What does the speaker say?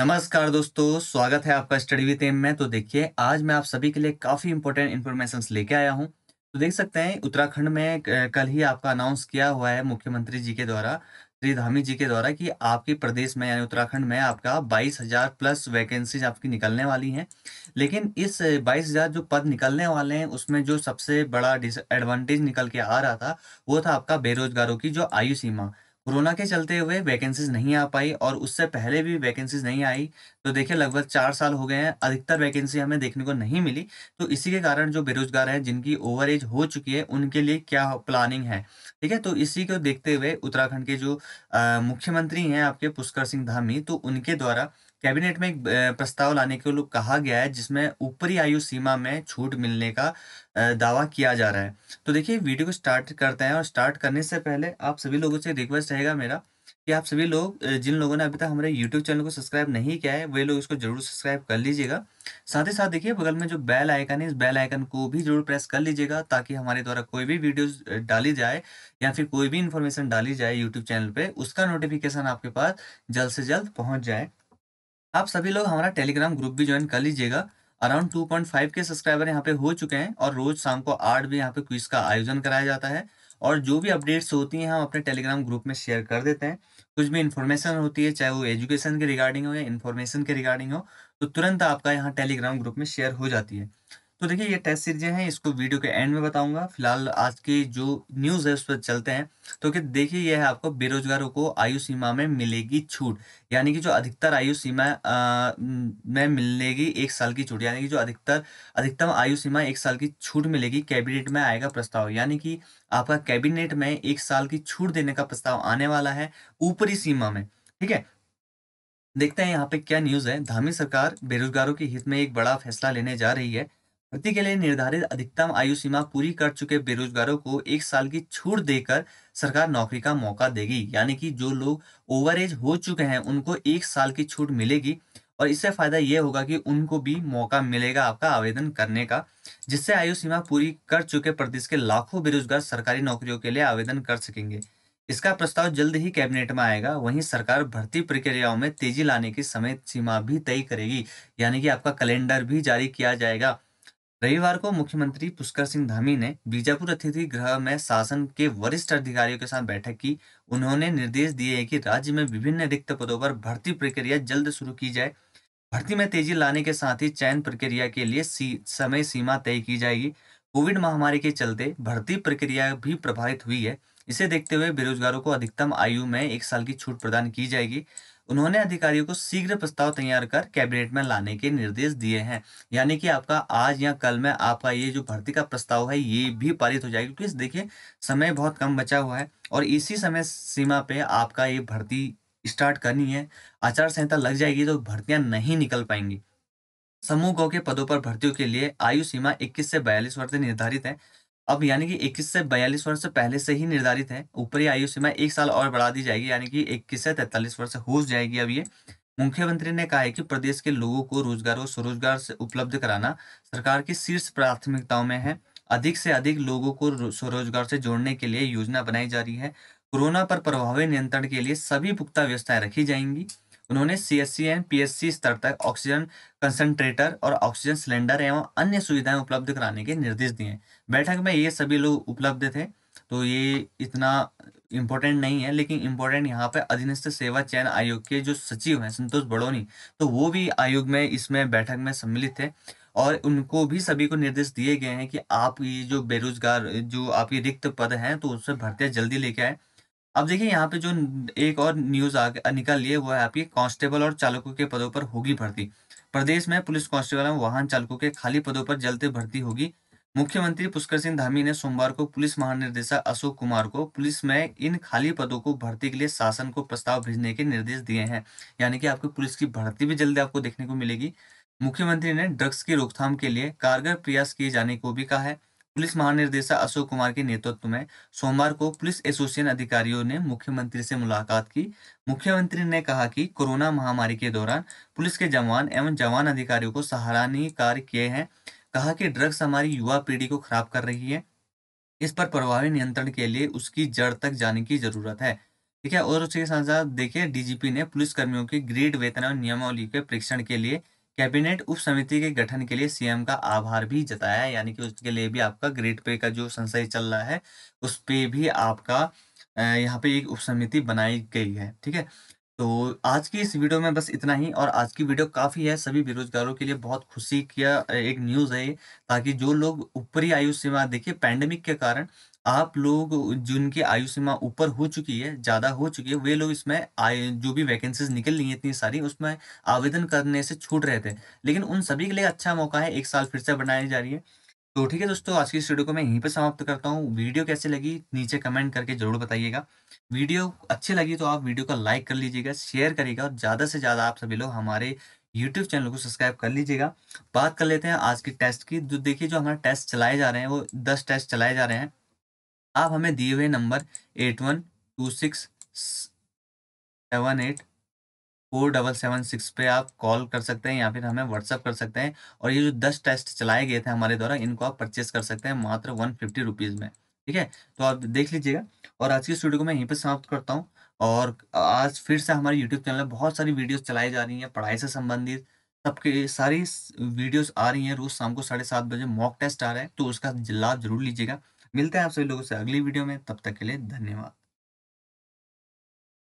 नमस्कार दोस्तों स्वागत है आपका स्टडी विथ एम में तो देखिए आज मैं आप सभी के लिए काफ़ी इंपॉर्टेंट इन्फॉर्मेशन लेके आया हूँ तो देख सकते हैं उत्तराखंड में कल ही आपका अनाउंस किया हुआ है मुख्यमंत्री जी के द्वारा श्री धामी जी के द्वारा कि आपके प्रदेश में यानी उत्तराखंड में आपका बाईस हजार प्लस वैकेंसीज आपकी निकलने वाली हैं लेकिन इस बाईस हजार जो पद निकलने वाले हैं उसमें जो सबसे बड़ा एडवांटेज निकल के आ रहा था वो था आपका बेरोजगारों की जो आयु सीमा कोरोना के चलते हुए वैकेंसीज नहीं आ पाई और उससे पहले भी वैकेंसीज नहीं आई तो देखिए लगभग चार साल हो गए हैं अधिकतर वैकेंसी हमें देखने को नहीं मिली तो इसी के कारण जो बेरोजगार हैं जिनकी ओवर एज हो चुकी है उनके लिए क्या प्लानिंग है ठीक है तो इसी को देखते हुए उत्तराखंड के जो मुख्यमंत्री हैं आपके पुष्कर सिंह धामी तो उनके द्वारा कैबिनेट में एक प्रस्ताव लाने के लिए कहा गया है जिसमें ऊपरी आयु सीमा में छूट मिलने का दावा किया जा रहा है तो देखिए वीडियो को स्टार्ट करते हैं और स्टार्ट करने से पहले आप सभी लोगों से रिक्वेस्ट रहेगा मेरा कि आप सभी लोग जिन लोगों ने अभी तक हमारे यूट्यूब चैनल को सब्सक्राइब नहीं किया है वे लोग इसको जरूर सब्सक्राइब कर लीजिएगा साथ ही साथ देखिए बगल में जो बेल आइकन है इस बेल आइकन को भी जरूर प्रेस कर लीजिएगा ताकि हमारे द्वारा कोई भी वीडियोस डाली जाए या फिर कोई भी इन्फॉर्मेशन डाली जाए यूट्यूब चैनल पर उसका नोटिफिकेशन आपके पास जल्द से जल्द पहुँच जाए आप सभी लोग हमारा टेलीग्राम ग्रुप भी ज्वाइन कर लीजिएगा अराउंड 2.5 के सब्सक्राइबर यहाँ पे हो चुके हैं और रोज शाम को आठ भी यहाँ पे क्विज का आयोजन कराया जाता है और जो भी अपडेट्स होती हैं हम अपने टेलीग्राम ग्रुप में शेयर कर देते हैं कुछ भी इन्फॉर्मेशन होती है चाहे वो एजुकेशन के रिगार्डिंग हो या इन्फॉर्मेशन के रिगार्डिंग हो तो तुरंत आपका यहाँ टेलीग्राम ग्रुप में शेयर हो जाती है तो देखिए ये टेस्ट सीरीजें हैं इसको वीडियो के एंड में बताऊंगा फिलहाल आज की जो न्यूज़ है उस पर चलते हैं तो कि देखिए यह है आपको बेरोजगारों को आयु सीमा में मिलेगी छूट यानी कि जो अधिकतर आयु सीमा में मिलेगी एक साल की छूट यानी कि जो अधिकतर अधिकतम आयु सीमा एक साल की छूट मिलेगी कैबिनेट में आएगा प्रस्ताव यानी कि आपका कैबिनेट में एक साल की छूट देने का प्रस्ताव आने वाला है ऊपरी सीमा में ठीक है देखते हैं यहाँ पे क्या न्यूज़ है धामी सरकार बेरोजगारों के हित में एक बड़ा फैसला लेने जा रही है भर्ती के लिए निर्धारित अधिकतम आयु सीमा पूरी कर चुके बेरोजगारों को एक साल की छूट देकर सरकार नौकरी का मौका देगी यानी कि जो लोग ओवर एज हो चुके हैं उनको एक साल की छूट मिलेगी और इससे फायदा ये होगा कि उनको भी मौका मिलेगा आपका आवेदन करने का जिससे आयु सीमा पूरी कर चुके प्रदेश के लाखों बेरोजगार सरकारी नौकरियों के लिए आवेदन कर सकेंगे इसका प्रस्ताव जल्द ही कैबिनेट में आएगा वहीं सरकार भर्ती प्रक्रियाओं में तेजी लाने की समय सीमा भी तय करेगी यानी कि आपका कैलेंडर भी जारी किया जाएगा रविवार को मुख्यमंत्री पुष्कर सिंह धामी ने बीजापुर अतिथि गृह में शासन के वरिष्ठ अधिकारियों के साथ बैठक की उन्होंने निर्देश दिए कि राज्य में विभिन्न रिक्त पदों पर भर्ती प्रक्रिया जल्द शुरू की जाए भर्ती में तेजी लाने के साथ ही चयन प्रक्रिया के लिए सी, समय सीमा तय की जाएगी कोविड महामारी के चलते भर्ती प्रक्रिया भी प्रभावित हुई है इसे देखते हुए बेरोजगारों को अधिकतम आयु में एक साल की छूट प्रदान की जाएगी उन्होंने अधिकारियों को शीघ्र प्रस्ताव तैयार कर कैबिनेट में लाने के निर्देश दिए हैं यानी कि आपका आज या कल में आपका ये जो भर्ती का प्रस्ताव है ये भी पारित हो जाएगा क्योंकि देखिए समय बहुत कम बचा हुआ है और इसी समय सीमा पे आपका ये भर्ती स्टार्ट करनी है आचार संहिता लग जाएगी तो भर्तियां नहीं निकल पाएंगी समूह गौ के पदों पर भर्तियों के लिए आयु सीमा 21 से 42 वर्ष निर्धारित है अब यानी कि 21 से बयालीस वर्ष से पहले से ही निर्धारित है ऊपरी आयु सीमा एक साल और बढ़ा दी जाएगी यानी कि 21 से 43 वर्ष हो जाएगी अब ये मुख्यमंत्री ने कहा है कि प्रदेश के लोगों को रोजगार और स्वरोजगार से उपलब्ध कराना सरकार की शीर्ष प्राथमिकताओं में है अधिक से अधिक लोगों को स्वरोजगार से जोड़ने के लिए योजना बनाई जा रही है कोरोना पर प्रभावी नियंत्रण के लिए सभी पुख्ता व्यवस्थाएं रखी जाएंगी उन्होंने C S C and P S C स्तर तक ऑक्सीजन कंसनट्रेटर और ऑक्सीजन सिलेंडर एवं अन्य सुविधाएं उपलब्ध कराने के निर्देश दिए बैठक में ये सभी लोग उपलब्ध थे तो ये इतना इम्पोर्टेंट नहीं है लेकिन इम्पोर्टेंट यहाँ पे अधीनस्थ सेवा चयन आयोग के जो सचिव हैं संतोष बड़ोनी तो वो भी आयोग में इसमें बैठक में सम्मिलित थे और उनको भी सभी को निर्देश दिए गए हैं कि आप ये जो बेरोजगार जो आपके रिक्त पद हैं तो उससे भर्तियाँ जल्दी लेके आए अब देखिए यहाँ पे जो एक और न्यूज आगे निकल लिए वो है आपकी कांस्टेबल और चालकों के पदों पर होगी भर्ती प्रदेश में पुलिस कांस्टेबल एवं वाहन चालकों के खाली पदों पर जल्द भर्ती होगी मुख्यमंत्री पुष्कर सिंह धामी ने सोमवार को पुलिस महानिदेशक अशोक कुमार को पुलिस में इन खाली पदों को भर्ती के लिए शासन को प्रस्ताव भेजने के निर्देश दिए हैं यानी कि आपको पुलिस की भर्ती भी जल्दी आपको देखने को मिलेगी मुख्यमंत्री ने ड्रग्स की रोकथाम के लिए कारगर प्रयास किए जाने को भी कहा है पुलिस महानिर्देशक अशोक कुमार के नेतृत्व में सोमवार को पुलिस एसोसिएशन अधिकारियों ने मुख्यमंत्री से मुलाकात की मुख्यमंत्री ने कहा कि कोरोना महामारी के दौरान पुलिस के जवान एवं जवान अधिकारियों को सराहनीय कार्य किए हैं कहा कि ड्रग्स हमारी युवा पीढ़ी को खराब कर रही है इस पर प्रभावी नियंत्रण के लिए उसकी जड़ तक जाने की जरूरत है ठीक है और उसके साथ साथ देखिए डीजीपी ने पुलिस कर्मियों के ग्रेड वेतन और नियमावली के परीक्षण के लिए कैबिनेट उप समिति के गठन के लिए सीएम का आभार भी जताया है यानी कि उसके लिए भी आपका ग्रेड पे का जो संशय चल रहा है उस पे भी आपका यहाँ पे एक उप समिति बनाई गई है ठीक है तो आज की इस वीडियो में बस इतना ही और आज की वीडियो काफ़ी है सभी बेरोजगारों के लिए बहुत खुशी किया एक न्यूज़ है ताकि जो लोग ऊपरी आयु सीमा देखिए पैंडेमिक के कारण आप लोग जिनकी आयु सीमा ऊपर हो चुकी है ज़्यादा हो चुकी है वे लोग इसमें जो भी वैकेंसीज निकल रही हैं इतनी सारी उसमें आवेदन करने से छूट रहे थे लेकिन उन सभी के लिए अच्छा मौका है एक साल फिर से बनाई जा रही है तो ठीक है दोस्तों आज की वीडियो को मैं यहीं पर समाप्त करता हूँ वीडियो कैसे लगी नीचे कमेंट करके जरूर बताइएगा वीडियो अच्छी लगी तो आप वीडियो को लाइक कर लीजिएगा शेयर करिएगा और ज़्यादा से ज़्यादा आप सभी लोग हमारे यूट्यूब चैनल को सब्सक्राइब कर लीजिएगा बात कर लेते हैं आज की टेस्ट की जो देखिए जो हमारे टेस्ट चलाए जा रहे हैं वो दस टेस्ट चलाए जा रहे हैं आप हमें दिए हुए number eight one two six seven eight four double seven six पे आप कॉल कर सकते हैं या फिर हमें व्हाट्सअप कर सकते हैं और ये जो दस टेस्ट चलाए गए थे हमारे द्वारा इनको आप परचेस कर सकते हैं मात्र वन फिफ्टी रुपीज़ में ठीक है तो आप देख लीजिएगा और आज की स्टूडियो को मैं यहीं पर समाप्त करता हूँ और आज फिर से हमारे यूट्यूब चैनल में बहुत सारी वीडियोज चलाई जा रही है पढ़ाई से संबंधित सबके सारी वीडियोज आ रही हैं रोज शाम को साढ़े सात बजे मॉक टेस्ट आ रहा है तो उसका लाभ जरूर लीजिएगा मिलते हैं आप सभी लोगों से अगली वीडियो में तब तक के लिए धन्यवाद